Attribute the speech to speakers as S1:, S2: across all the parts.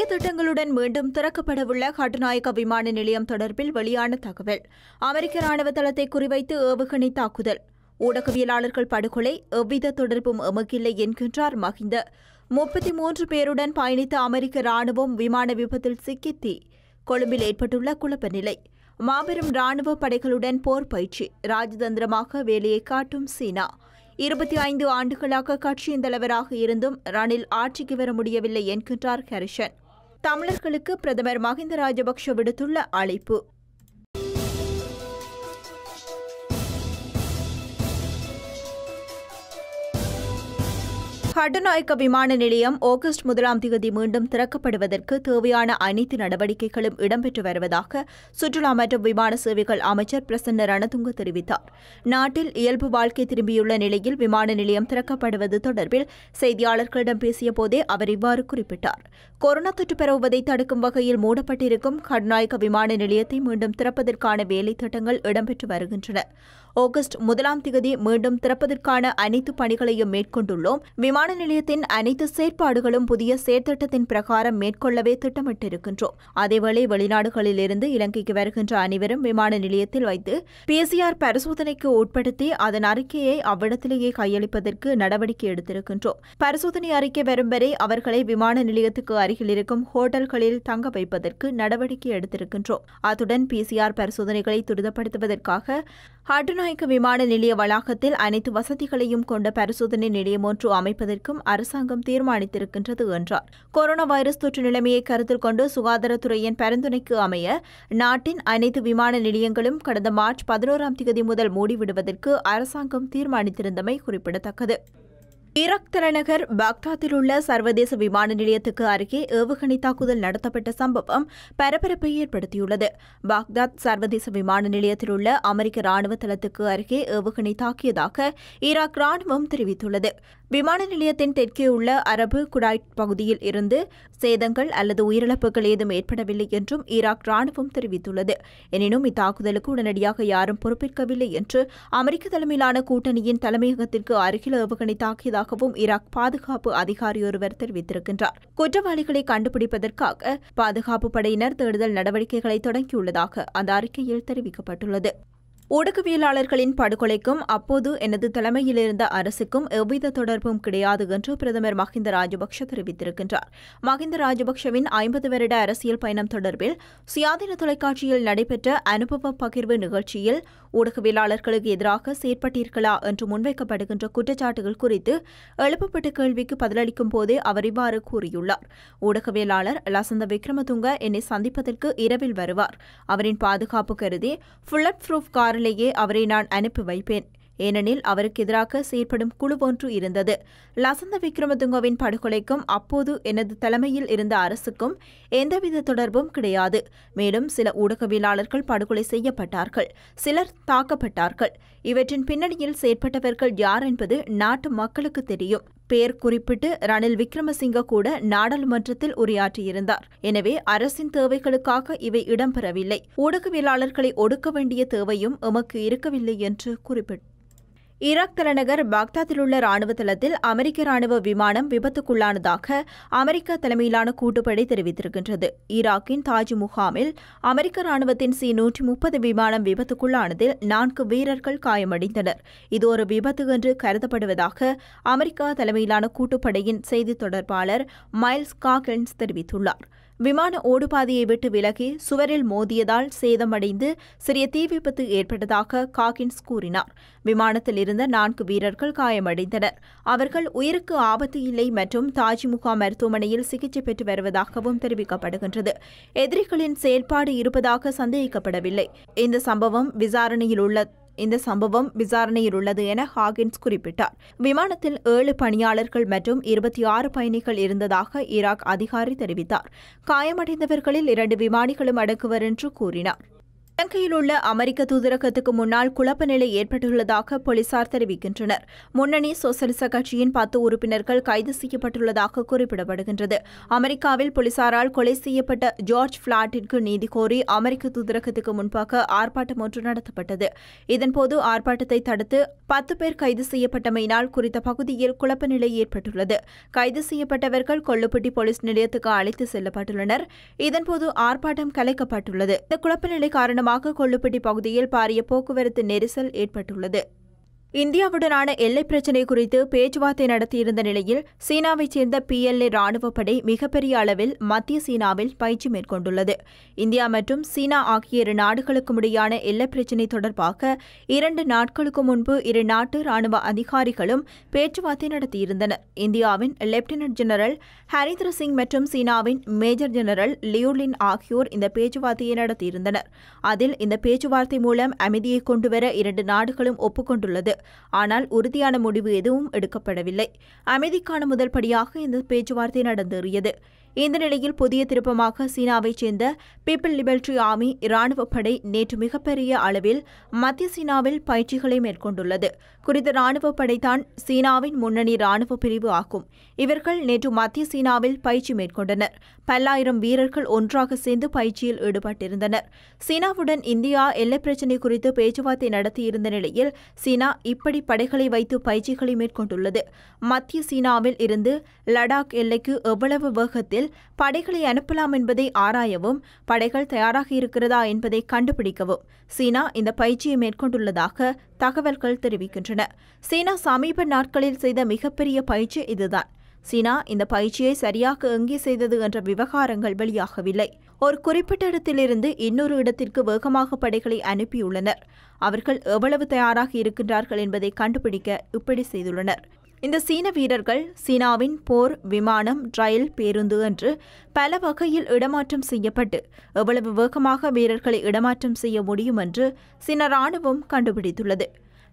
S1: புதிய திட்டங்களுடன் மீண்டும் திறக்கப்படவுள்ள கட்டுநாயக்க விமான நிலையம் தொடர்பில் வெளியான தகவல் அமெரிக்க ராணுவ தளத்தை குறிவைத்து ஏவுகணை தாக்குதல் ஊடகவியலாளர்கள் படுகொலை எவ்வித தொடர்பும் எமக்கில்லை என்கின்றார் மஹிந்த முப்பத்தி மூன்று பேருடன் பயணித்த அமெரிக்க ராணுவம் விமான விபத்தில் சிக்கி தீ கொழும்பில் ஏற்பட்டுள்ள குழப்ப நிலை மாபெரும் ராணுவ படைகளுடன் போர் பயிற்சி ராஜதந்திரமாக வேலையை காட்டும் சீனா இருபத்தி ஐந்து ஆண்டுகளாக கட்சியின் தலைவராக இருந்தும் ரணில் ஆட்சிக்கு வர முடியவில்லை என்கின்றார் ஹரிஷன் தமிழர்களுக்கு பிரதமர் மஹிந்த ராஜபக்ஷ விடுத்துள்ள அழைப்பு கடுநாயக்க விமான நிலையம் ஆகஸ்ட் முதலாம் தேதி மீண்டும் திறக்கப்படுவதற்கு தேவையான அனைத்து நடவடிக்கைகளும் இடம்பெற்று வருவதாக சுற்றுலா மற்றும் விமான சேவைகள் அமைச்சர் பிரசன்ன ரணதுங்க தெரிவித்தார் நாட்டில் இயல்பு வாழ்க்கை திரும்பியுள்ள நிலையில் விமான நிலையம் திறக்கப்படுவது தொடர்பில் செய்தியாளர்களிடம் பேசிய அவர் இவ்வாறு குறிப்பிட்டார் கொரோனா தொற்று பரவுவதை தடுக்கும் வகையில் மூடப்பட்டிருக்கும் கட்நாயக்க விமான நிலையத்தை மீண்டும் திறப்பதற்கான வேலை திட்டங்கள் இடம்பெற்று வருகின்றன ஆகஸ்ட் முதலாம் திகதி மீண்டும் திறப்பதற்கான அனைத்து பணிகளையும் மேற்கொண்டுள்ளோம் விமான நிலையத்தின் அனைத்து செயற்பாடுகளும் புதிய செயற்திட்டத்தின் பிரகாரம் மேற்கொள்ளவே திட்டமிட்டிருக்கின்றோம் அதேவேளை வெளிநாடுகளிலிருந்து இலங்கைக்கு வருகின்ற அனைவரும் விமான நிலையத்தில் வைத்து பிசிஆர் பரிசோதனைக்கு உட்படுத்தி அதன் அறிக்கையை அவ்விடத்திலேயே கையளிப்பதற்கு நடவடிக்கை எடுத்திருக்கின்றோம் பரிசோதனை அறிக்கை வரும் வரை அவர்களை விமான நிலையத்துக்கு அருகில் இருக்கும் ஹோட்டல்களில் தங்க வைப்பதற்கு நடவடிக்கை எடுத்திருக்கின்றோம் அத்துடன் பிசிஆர் பரிசோதனைகளை துரிதப்படுத்துவதற்காக ஹட்டுநாய்க்கு விமான நிலைய வளாகத்தில் அனைத்து வசதிகளையும் கொண்ட பரிசோதனை நிலையம் ஒன்று அமைப்பதற்கும் அரசாங்கம் தீர்மானித்திருக்கின்றது என்றார் கொரோனா வைரஸ் தொற்று நிலைமையை கருத்தில் கொண்டு சுகாதாரத்துறையின் பரிந்துரைக்கு அமைய நாட்டின் அனைத்து விமான நிலையங்களும் கடந்த மார்ச் பதினோராம் தேதி முதல் மூடிவிடுவதற்கு அரசாங்கம் தீர்மானித்திருந்தமை குறிப்பிடத்தக்கது ஈராக் தலைநகர் பாக்தாத்தில் உள்ள சர்வதேச விமான நிலையத்துக்கு அருகே ஏவுகணை தாக்குதல் நடத்தப்பட்ட சம்பவம் பரபரப்பை ஏற்படுத்தியுள்ளது பாக்தாத் சர்வதேச விமான நிலையத்தில் உள்ள அமெரிக்க ராணுவ தளத்துக்கு அருகே ஏவுகணை தாக்கியதாக ஈராக் ராணுவம் தெரிவித்துள்ளது விமான நிலையத்தின் தெற்கே உள்ள அரபு குடாய்ட் பகுதியில் இருந்து சேதங்கள் அல்லது உயிரிழப்புகள் ஏதும் ஏற்படவில்லை என்றும் ஈராக் ராணுவம் தெரிவித்துள்ளது எனினும் இத்தாக்குதலுக்கு உடனடியாக யாரும் பொறுப்பேற்கவில்லை என்று அமெரிக்க தலைமையிலான கூட்டணியின் தலைமையகத்திற்கு அருகில் ஏவுகணை தாக்கியதாக இருப்பதாகவும் ஈராக் பாதுகாப்பு அதிகாரியொருவர் தெரிவித்திருக்கின்றார் குற்றவாளிகளை கண்டுபிடிப்பதற்காக பாதுகாப்பு படையினர் தேடுதல் நடவடிக்கைகளை தொடங்கியுள்ளதாக அந்த அறிக்கையில் தெரிவிக்கப்பட்டுள்ளது ஊடகவியலாளர்களின் படுகொலைக்கும் அப்போது எனது தலைமையிலிருந்த அரசுக்கும் எவ்வித தொடர்பும் கிடையாது என்று பிரதமர் மஹிந்த ராஜபக்ஷ தெரிவித்திருக்கின்றார் மஹிந்த ராஜபக்ஷவின் ஐம்பது வருட அரசியல் பயணம் தொடர்பில் சுயாதீன தொலைக்காட்சியில் நடைபெற்ற அனுபவ பகிர்வு நிகழ்ச்சியில் ஊடகவியலாளர்களுக்கு எதிராக செயற்பட்டீர்களா என்று முன்வைக்கப்படுகின்ற குற்றச்சாட்டுகள் குறித்து எழுப்பப்பட்ட கேள்விக்கு பதிலளிக்கும் போதே அவர் இவ்வாறு கூறியுள்ளார் ஊடகவியலாளர் லசந்த விக்ரமதுங்க என்னை சந்திப்பதற்கு இரவில் வருவார் அவரின் பாதுகாப்பு கருதி ஃபுல்லட் ப்ரூஃப் கார் காரிலேயே அவரை நான் அனுப்பி வைப்பேன் ஏனெனில் அவருக்கு எதிராக செயற்படும் குழு ஒன்று இருந்தது லசந்த விக்ரமதுங்கவின் படுகொலைக்கும் அப்போது எனது தலைமையில் இருந்த அரசுக்கும் எந்தவித தொடர்பும் கிடையாது மேலும் சில ஊடகவியலாளர்கள் படுகொலை செய்யப்பட்டார்கள் சிலர் தாக்கப்பட்டார்கள் இவற்றின் பின்னணியில் செயற்பட்டவர்கள் யார் என்பது நாட்டு மக்களுக்கு தெரியும் பேர் குறிப்பிட்டு ரணில் விக்ரமசிங்க கூட நாடாளுமன்றத்தில் உரையாற்றியிருந்தார் எனவே அரசின் தேவைகளுக்காக இவை இடம்பெறவில்லை ஊடகவியலாளர்களை ஒடுக்க வேண்டிய தேவையும் எமக்கு இருக்கவில்லை என்று குறிப்பிட்டார் ஈராக் தலைநகர் பாக்தாத்தில் உள்ள ராணுவ தளத்தில் அமெரிக்க ராணுவ விமானம் விபத்துக்குள்ளானதாக அமெரிக்கா தலைமையிலான கூட்டுப்படை தெரிவித்திருக்கின்றது ஈராக்கின் தாஜ் முகாமில் அமெரிக்க ராணுவத்தின் சி நூற்றி முப்பது விமானம் விபத்துக்குள்ளானதில் நான்கு வீரர்கள் காயமடைந்தனர் இது ஒரு விபத்து என்று கருதப்படுவதாக அமெரிக்கா தலைமையிலான கூட்டுப்படையின் செய்தி தொடர்பாளர் மைல்ஸ் காகின்ஸ் தெரிவித்துள்ளார் விமான ஓடுபாதையை விட்டு விலகி சுவரில் மோதியதால் சேதமடைந்து சிறிய தீ விபத்து ஏற்பட்டதாக காகின்ஸ் கூறினார் விமானத்தில் இருந்த நான்கு வீரர்கள் காயமடைந்தனர் அவர்கள் உயிருக்கு ஆபத்து இல்லை மற்றும் தாஜ்முகா மருத்துவமனையில் சிகிச்சை பெற்று வருவதாகவும் தெரிவிக்கப்படுகின்றது எதிரிகளின் செயல்பாடு இருப்பதாக சந்தேகிக்கப்படவில்லை இந்த சம்பவம் விசாரணையில் உள்ள இந்த சம்பவம் விசாரணையில் உள்ளது என ஹாகின்ஸ் குறிப்பிட்டார் விமானத்தில் ஏழு பணியாளர்கள் மற்றும் இருபத்தி ஆறு பயணிகள் இருந்ததாக ஈராக் அதிகாரி தெரிவித்தார் காயமடைந்தவர்களில் இரண்டு விமானிகளும் அடக்குவர் என்று கூறினார் இலங்கையில் உள்ள அமெரிக்க தூதரகத்துக்கு முன்னால் குழப்ப நிலை ஏற்பட்டுள்ளதாக போலீசார் தெரிவிக்கின்றனர் முன்னணி சோசலிச கட்சியின் பத்து உறுப்பினர்கள் கைது செய்யப்பட்டுள்ளதாக குறிப்பிடப்படுகின்றது அமெரிக்காவில் போலீசாரால் கொலை செய்யப்பட்ட ஜார்ஜ் பிளாட்டிற்கு நீதி கோரி அமெரிக்க தூதரகத்துக்கு முன்பாக ஆர்ப்பாட்டம் ஒன்று நடத்தப்பட்டது இதன்போது ஆர்ப்பாட்டத்தை தடுத்து பத்து பேர் கைது செய்யப்பட்டமையினால் குறித்த பகுதியில் குழப்ப நிலை ஏற்பட்டுள்ளது கைது செய்யப்பட்டவர்கள் கொள்ளுப்பட்டி போலீஸ் நிலையத்துக்கு அழைத்து செல்லப்பட்டுள்ளனர் இதன்போது ஆர்ப்பாட்டம் கலைக்கப்பட்டுள்ளது இந்த குழப்ப நிலை காரணமாக காரணமாக கொள்ளுப்பட்டி பகுதியில் பாரிய போக்குவரத்து நெரிசல் ஏற்பட்டுள்ளது இந்தியாவுடனான எல்லை பிரச்சினை குறித்து பேச்சுவார்த்தை நடத்தியிருந்த நிலையில் சீனாவைச் சேர்ந்த பிஎல்ஏ ராணுவப்படை மிகப்பெரிய அளவில் மத்திய சீனாவில் பயிற்சி மேற்கொண்டுள்ளது இந்தியா மற்றும் சீனா ஆகிய இரு நாடுகளுக்கும் இடையான எல்லை பிரச்சினை தொடர்பாக இரண்டு நாட்களுக்கு முன்பு இரு நாட்டு ராணுவ அதிகாரிகளும் பேச்சுவார்த்தை நடத்தியிருந்தனர் இந்தியாவின் லெப்டினன்ட் ஜெனரல் ஹரிந்திர சிங் மற்றும் சீனாவின் மேஜர் ஜெனரல் லியூலின் ஆகியோர் இந்த பேச்சுவார்த்தையை நடத்தியிருந்தனர் அதில் இந்த பேச்சுவார்த்தை மூலம் அமைதியை கொண்டுவர இரண்டு நாடுகளும் ஒப்புக்கொண்டுள்ளது ஆனால் உறுதியான முடிவு எதுவும் எடுக்கப்படவில்லை அமைதிக்கான முதல் படியாக இந்த பேச்சுவார்த்தை நடந்தேறியது இந்த நிலையில் புதிய திருப்பமாக சீனாவைச் சேர்ந்த பீப்பிள் லிபர்டி ஆர்மி இராணுவ படை நேற்று மிகப்பெரிய அளவில் மத்திய சீனாவில் பயிற்சிகளை மேற்கொண்டுள்ளது குறித்த இராணுவ படைதான் சீனாவின் முன்னணி ராணுவ பிரிவு ஆகும் இவர்கள் நேற்று மத்திய சீனாவில் பயிற்சி மேற்கொண்டனர் பல்லாயிரம் வீரர்கள் ஒன்றாக சேர்ந்து பயிற்சியில் ஈடுபட்டிருந்தனர் சீனாவுடன் இந்தியா எல்லை பிரச்சினை குறித்து பேச்சுவார்த்தை நடத்தியிருந்த நிலையில் சீனா இப்படி படைகளை வைத்து பயிற்சிகளை மேற்கொண்டுள்ளது மத்திய சீனாவில் இருந்து லடாக் எல்லைக்கு எவ்வளவு வேகத்தில் படைகளை அனுப்பலாம் என்பதை ஆராயவும் படைகள் தயாராக இருக்கிறதா என்பதை கண்டுபிடிக்கவும் சீனா இந்த பயிற்சியை மேற்கொண்டுள்ளதாக தகவல்கள் தெரிவிக்கின்றன சீனா சமீப நாட்களில் செய்த மிகப்பெரிய பயிற்சி இதுதான் சீனா இந்த பயிற்சியை சரியாக எங்கே செய்தது என்ற விவகாரங்கள் வெளியாகவில்லை ஒரு குறிப்பிட்ட இடத்திலிருந்து இன்னொரு இடத்திற்கு வேகமாக படைகளை அனுப்பியுள்ளனர் அவர்கள் எவ்வளவு தயாராக இருக்கின்றார்கள் என்பதை கண்டுபிடிக்க இப்படி செய்துள்ளனர் இந்த சீன வீரர்கள் சீனாவின் போர் விமானம் ரயில் பேருந்து என்று பல வகையில் இடமாற்றம் செய்யப்பட்டு எவ்வளவு வேகமாக வீரர்களை இடமாற்றம் செய்ய முடியும் என்று சீன ராணுவம் கண்டுபிடித்துள்ளது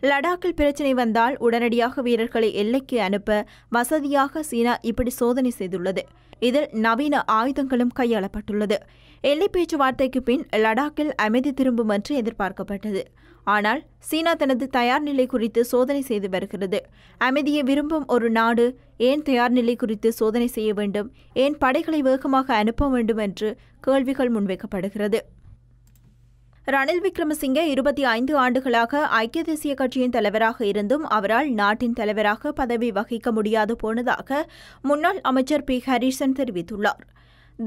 S1: லடாக்கில் பிரச்சினை வந்தால் உடனடியாக வீரர்களை எல்லைக்கு அனுப்ப வசதியாக சீனா இப்படி சோதனை செய்துள்ளது இதில் நவீன ஆயுதங்களும் கையாளப்பட்டுள்ளது எல்லை பேச்சுவார்த்தைக்கு பின் லடாக்கில் அமைதி திரும்பும் என்று எதிர்பார்க்கப்பட்டது ஆனால் சீனா தனது தயார் நிலை குறித்து சோதனை செய்து வருகிறது அமைதியை விரும்பும் ஒரு நாடு ஏன் தயார் நிலை குறித்து சோதனை செய்ய வேண்டும் ஏன் படைகளை வேகமாக அனுப்ப வேண்டும் என்று கேள்விகள் முன்வைக்கப்படுகிறது ரணில் விக்ரமசிங்கே இருபத்தி ஐந்து ஆண்டுகளாக ஐக்கிய தேசிய கட்சியின் தலைவராக இருந்தும் அவரால் நாட்டின் தலைவராக பதவி வகிக்க முடியாது போனதாக முன்னாள் அமைச்சர் பி ஹரிசன் தெரிவித்துள்ளார்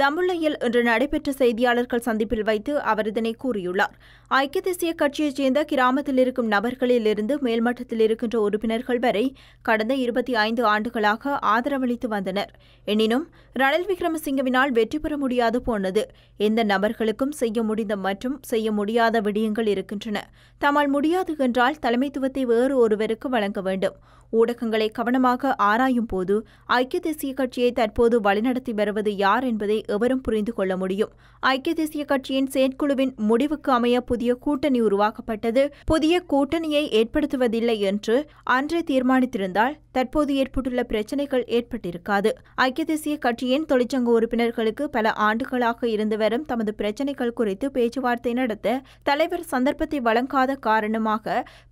S1: தமிழையில் இன்று நடைபெற்ற செய்தியாளர்கள் சந்திப்பில் வைத்து அவர் இதனை கூறியுள்ளார் ஐக்கிய தேசிய கட்சியைச் சேர்ந்த கிராமத்தில் இருக்கும் நபர்களிலிருந்து மேல்மட்டத்தில் இருக்கின்ற உறுப்பினர்கள் வரை கடந்த இருபத்தி ஐந்து ஆண்டுகளாக ஆதரவளித்து வந்தனர் எனினும் ரணில் விக்ரமசிங்கவினால் வெற்றி பெற முடியாது போனது எந்த நபர்களுக்கும் செய்ய முடிந்த மற்றும் செய்ய முடியாத விடயங்கள் இருக்கின்றன தமால் முடியாது என்றால் தலைமைத்துவத்தை வேறு ஒருவருக்கு வழங்க வேண்டும் ஊடகங்களை கவனமாக ஆராயும் போது ஐக்கிய தேசிய கட்சியை தற்போது வழிநடத்தி வருவது யார் என்பதை எவரும் புரிந்து கொள்ள முடியும் ஐக்கிய தேசிய கட்சியின் செயற்குழுவின் முடிவுக்கு அமைய புதிய கூட்டணி உருவாக்கப்பட்டது புதிய கூட்டணியை ஏற்படுத்துவதில்லை என்று அன்றே தீர்மானித்திருந்தால் தற்போது ஏற்பட்டுள்ள பிரச்சினைகள் ஏற்பட்டிருக்காது ஐக்கிய தேசிய கட்சியின் தொழிற்சங்க உறுப்பினர்களுக்கு பல ஆண்டுகளாக இருந்து வரும் தமது பிரச்சினைகள் குறித்து பேச்சுவார்த்தை நடத்த தலைவர் சந்தர்ப்பத்தை வழங்காத காரணமாக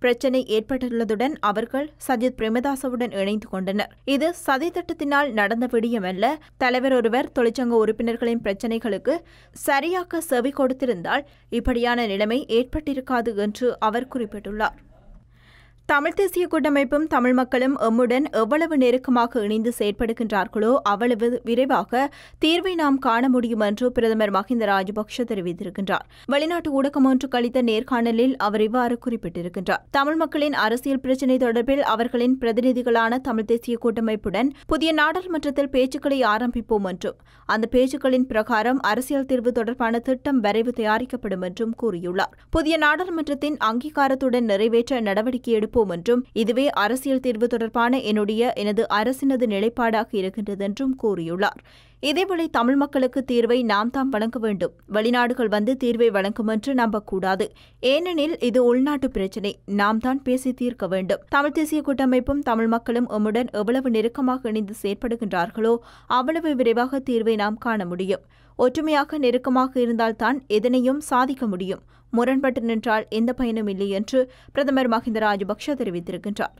S1: பிரச்சினை ஏற்பட்டுள்ளதுடன் அவர்கள் சஜித் பிரேமதாசவுடன் இணைந்து கொண்டனர் இது சதி திட்டத்தினால் நடந்த விடியமல்ல தலைவர் ஒருவர் தொழிற்சங்க உறுப்பினர்களின் பிரச்சினைகளுக்கு சரியாக செவி கொடுத்திருந்தால் இப்படியான நிலைமை ஏற்பட்டிருக்காது என்று அவர் குறிப்பிட்டுள்ளார் தமிழ் தேசிய கூட்டமைப்பும் தமிழ் மக்களும் எம்முடன் எவ்வளவு நெருக்கமாக இணைந்து செயற்படுகின்றார்களோ அவ்வளவு விரைவாக தீர்வை நாம் காண முடியும் என்று பிரதமர் மஹிந்த ராஜபக்ஷ தெரிவித்திருக்கின்றார் வெளிநாட்டு ஊடகம் ஒன்று கழித்த நேர்காணலில் அவர் இவ்வாறு குறிப்பிட்டிருக்கின்றார் தமிழ் மக்களின் அரசியல் பிரச்சினை தொடர்பில் அவர்களின் பிரதிநிதிகளான தமிழ் தேசிய கூட்டமைப்புடன் புதிய நாடாளுமன்றத்தில் பேச்சுக்களை ஆரம்பிப்போம் என்றும் அந்த பேச்சுக்களின் பிரகாரம் அரசியல் தீர்வு தொடர்பான திட்டம் வரைவு தயாரிக்கப்படும் என்றும் கூறியுள்ளார் புதிய நாடாளுமன்றத்தின் அங்கீகாரத்துடன் நிறைவேற்ற நடவடிக்கை எடுப்போம் இருப்போம் என்றும் இதுவே அரசியல் தீர்வு தொடர்பான என்னுடைய எனது அரசினது நிலைப்பாடாக இருக்கின்றது என்றும் கூறியுள்ளார் இதேவேளை தமிழ் மக்களுக்கு தீர்வை நாம் தாம் வழங்க வேண்டும் வெளிநாடுகள் வந்து தீர்வை வழங்கும் என்று நம்பக்கூடாது ஏனெனில் இது உள்நாட்டு பிரச்சினை நாம் தான் பேசி தீர்க்க வேண்டும் தமிழ் தேசிய கூட்டமைப்பும் தமிழ் மக்களும் எம்முடன் எவ்வளவு நெருக்கமாக இணைந்து செயற்படுகின்றார்களோ அவ்வளவு விரைவாக தீர்வை நாம் காண முடியும் ஒற்றுமையாக நெருக்கமாக இருந்தால்தான் எதனையும் சாதிக்க முடியும் முரண்பட்டு நின்றால் எந்த பயனும் இல்லை என்று பிரதமர் மஹிந்த ராஜபக்ஷ தெரிவித்திருக்கின்றார்